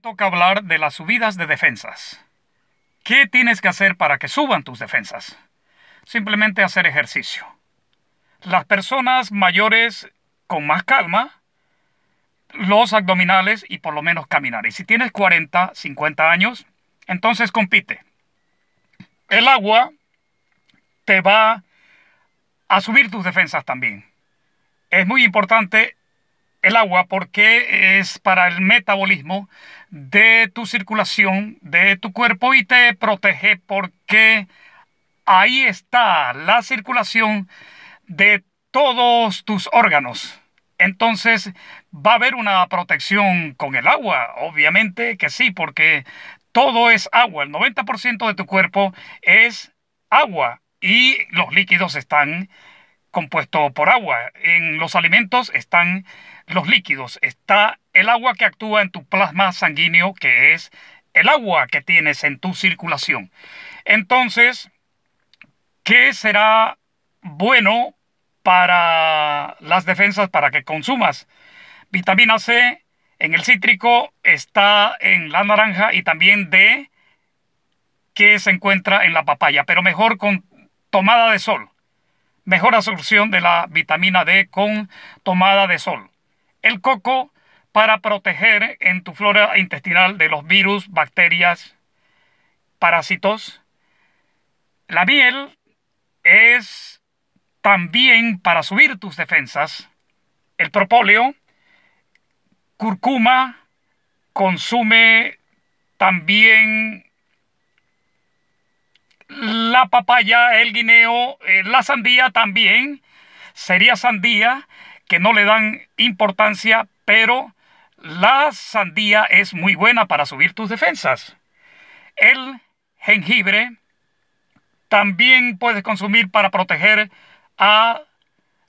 toca hablar de las subidas de defensas. ¿Qué tienes que hacer para que suban tus defensas? Simplemente hacer ejercicio. Las personas mayores con más calma, los abdominales y por lo menos caminar. Y si tienes 40, 50 años, entonces compite. El agua te va a subir tus defensas también. Es muy importante el agua porque es para el metabolismo de tu circulación, de tu cuerpo y te protege porque ahí está la circulación de todos tus órganos. Entonces va a haber una protección con el agua, obviamente que sí, porque todo es agua, el 90% de tu cuerpo es agua y los líquidos están compuesto por agua. En los alimentos están los líquidos, está el agua que actúa en tu plasma sanguíneo, que es el agua que tienes en tu circulación. Entonces, ¿qué será bueno para las defensas para que consumas? Vitamina C en el cítrico está en la naranja y también D que se encuentra en la papaya, pero mejor con tomada de sol. Mejor absorción de la vitamina D con tomada de sol. El coco para proteger en tu flora intestinal de los virus, bacterias, parásitos. La miel es también para subir tus defensas. El propóleo, cúrcuma, consume también la papaya, el guineo, eh, la sandía también. Sería sandía que no le dan importancia, pero la sandía es muy buena para subir tus defensas. El jengibre también puedes consumir para proteger a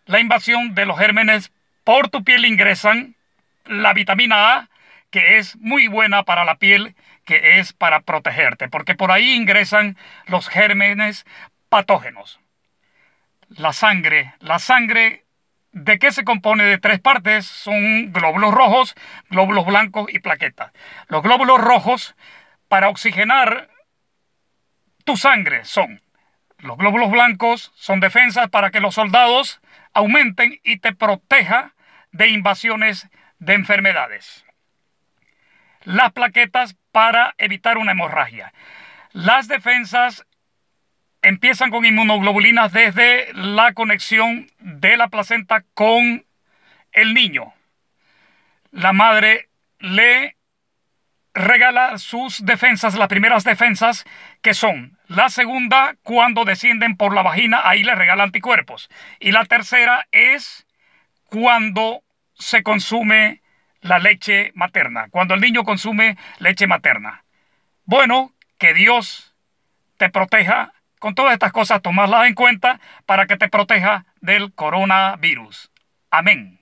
la invasión de los gérmenes por tu piel ingresan la vitamina A, que es muy buena para la piel que es para protegerte, porque por ahí ingresan los gérmenes patógenos. La sangre, la sangre ¿De qué se compone? De tres partes. Son glóbulos rojos, glóbulos blancos y plaquetas. Los glóbulos rojos, para oxigenar tu sangre, son. Los glóbulos blancos son defensas para que los soldados aumenten y te proteja de invasiones de enfermedades las plaquetas para evitar una hemorragia. Las defensas empiezan con inmunoglobulinas desde la conexión de la placenta con el niño. La madre le regala sus defensas, las primeras defensas que son la segunda cuando descienden por la vagina, ahí le regala anticuerpos. Y la tercera es cuando se consume la leche materna, cuando el niño consume leche materna. Bueno, que Dios te proteja con todas estas cosas, tomarlas en cuenta para que te proteja del coronavirus. Amén.